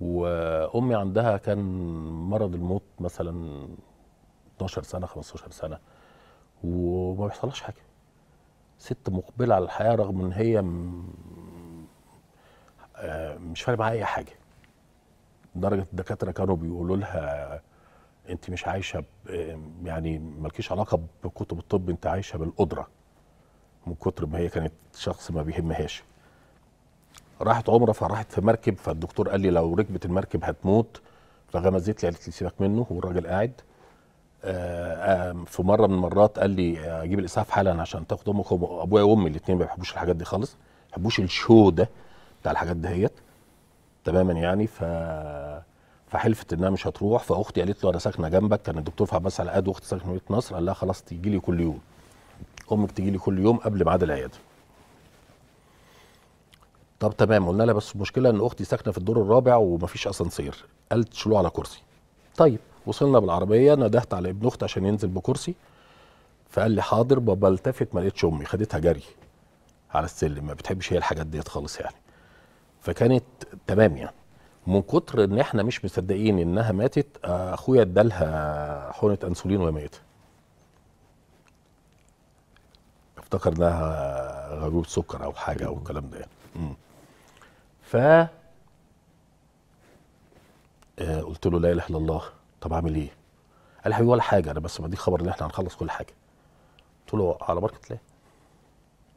وامي عندها كان مرض الموت مثلا 12 سنه 15 سنه وما بيحصلهاش حاجه ست مقبله على الحياه رغم ان هي م... آه، مش فارق معاها اي حاجه درجه الدكاتره كانوا بيقولوا لها انت مش عايشه ب... يعني مالكيش علاقه بكتب الطب انت عايشه بالقدره من كتر ما هي كانت شخص ما بيهمهاش راحت عمره فراحت في مركب فالدكتور قال لي لو ركبت المركب هتموت فغمزت لي قالت لي سيبك منه والراجل قاعد آه، في مره من المرات قال لي اجيب الاسعاف حالا عشان تاخد امك ابويا وامي الاثنين ما بيحبوش الحاجات دي خالص ما بيحبوش الشو ده بتاع الحاجات دهيت تماما يعني ف فحلفت انها مش هتروح فاختي قالت له انا ساكنه جنبك كان الدكتور في عباس على قد واختي ساكنه في مدينه نصر قال لها خلاص تيجي لي كل يوم امك تيجي لي كل يوم قبل ميعاد العياده طب تمام قلنا لها بس المشكله ان اختي ساكنه في الدور الرابع ومفيش اسانسير قالت شيلوه على كرسي طيب وصلنا بالعربيه ندهت على ابن اختي عشان ينزل بكرسي فقال لي حاضر بابا التفت ما لقيتش امي خدتها جري على السلم ما بتحبش هي الحاجات ديت خالص يعني فكانت تمام يعني من كتر ان احنا مش مصدقين انها ماتت اخويا ادالها حقنه انسولين وهي ميته افتكرناها انها غيبوبه سكر او حاجه او الكلام ده يعني آه، قلت له لا اله الا الله طب اعمل ايه؟ قال لي حبيبي ولا حاجه انا بس بديك خبر ان احنا هنخلص كل حاجه قلت له على بركه الله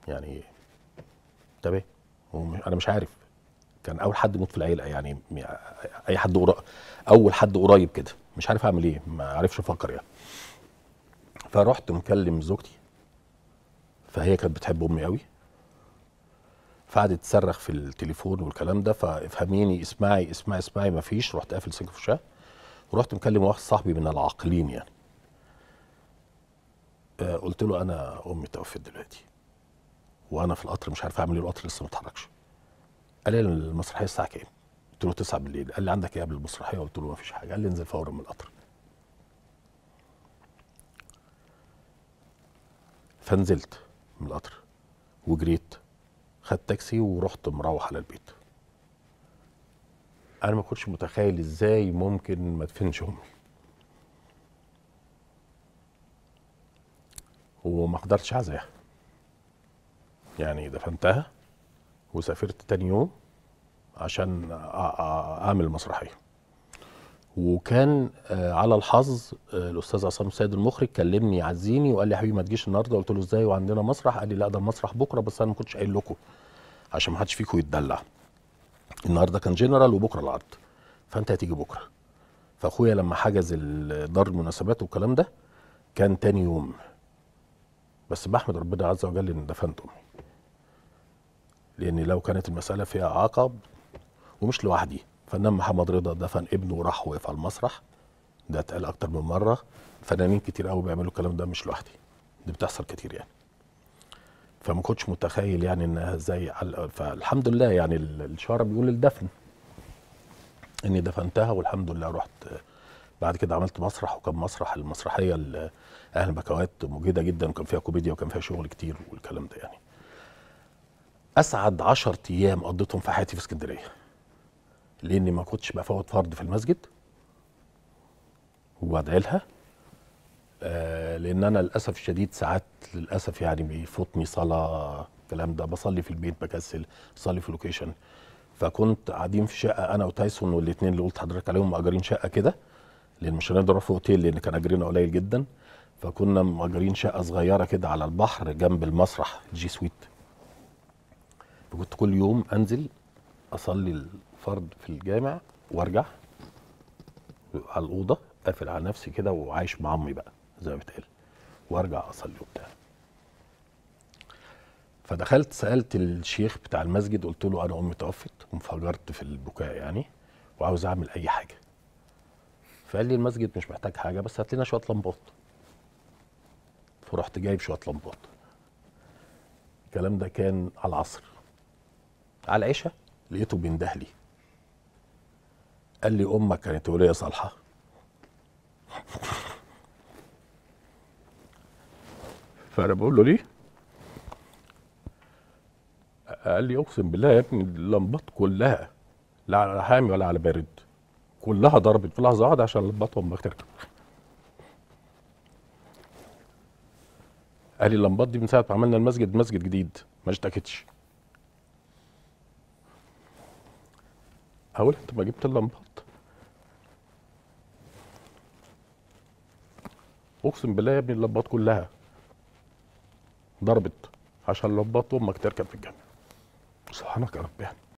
يعني طب ايه؟ انا مش عارف كان اول حد موت في العيله يعني اي حد قريب اول حد قريب كده مش عارف اعمل ايه ما عارفش افكر يعني فرحت مكلم زوجتي فهي كانت بتحب امي قوي فقعدت تصرخ في التليفون والكلام ده فافهميني اسمعي اسمعي اسمعي ما فيش رحت قافل سقف الشقه ورحت مكلم واحد صاحبي من العاقلين يعني آه، قلت له انا امي توفت دلوقتي وانا في القطر مش عارف اعمل ايه القطر لسه ما اتحركش قال لي المسرحيه الساعه كام؟ قلت له 9 بالليل قال لي عندك ايه قبل المسرحيه؟ قلت له ما فيش حاجه قال لي انزل فورا من القطر فنزلت من القطر وجريت خدت تاكسي ورحت مروح على البيت انا ما كنتش متخيل ازاي ممكن ما تفنش امي وما قدرتش عزاها يعني دفنتها وسافرت تاني يوم عشان اعمل مسرحيه وكان آه، على الحظ آه، الاستاذ عصام السيد المخرج كلمني عزيني وقال لي يا حبيبي ما تجيش النهارده قلت له ازاي وعندنا مسرح قال لي لا ده المسرح بكره بس انا ما كنتش قايل لكم عشان ما حدش فيكم يتدلع النهارده كان جنرال وبكره العرض فانت هتيجي بكره فاخويا لما حجز دار المناسبات والكلام ده كان تاني يوم بس بحمد ربنا عز وجل ان دفنت امي لان لو كانت المساله فيها عقب ومش لوحدي فنان محمد رضا دفن ابنه وراح وقف على المسرح ده اتقال اكتر من مره فنانين كتير قوي بيعملوا الكلام ده مش لوحدي دي بتحصل كتير يعني فما كنتش متخيل يعني انها ازاي فالحمد لله يعني الشعر بيقول الدفن اني دفنتها والحمد لله رحت بعد كده عملت مسرح وكان مسرح المسرحيه اهل بكوات مجيده جدا وكان فيها كوميديا وكان فيها شغل كتير والكلام ده يعني اسعد 10 ايام قضيتهم في حياتي في اسكندريه لاني ما كنتش بفوت فرض في المسجد وادعي لها آه لان انا للاسف الشديد ساعات للاسف يعني بيفوتني صلاه الكلام ده بصلي في البيت بكسل بصلي في لوكيشن فكنت قاعدين في شقه انا وتايسون والاثنين اللي قلت حضرتك عليهم مأجرين شقه كده لان مش هنقدر نروح في اوتيل لان كان اجرنا قليل جدا فكنا مأجرين شقه صغيره كده على البحر جنب المسرح جي سويت فكنت كل يوم انزل اصلي فرد في الجامع وارجع على الاوضه قافل على نفسي كده وعايش مع امي بقى زي ما بتقال وارجع اصلي وبتاع فدخلت سالت الشيخ بتاع المسجد قلت له انا امي توفت وانفجرت في البكاء يعني وعاوز اعمل اي حاجه فقال لي المسجد مش محتاج حاجه بس هات لنا شويه لمبات فرحت جايب شويه لمبات الكلام ده كان على العصر على العشاء لقيته بيندهلي قال لي امك كانت وليه صالحه فانا بقول له ليه قال لي اقسم بالله يا ابني اللمبات كلها لا على حامي ولا على بارد كلها ضربت في لحظه واحده عشان اللمبات امك تركب قال لي اللمبات دي من ساعه ما عملنا المسجد مسجد جديد ما اشتكتش هقول انت ما جبت اللمبات اقسم بالله يا ابني اللمبات كلها ضربت عشان لمبات امك تركب في الجنه سبحانك يا رب يعني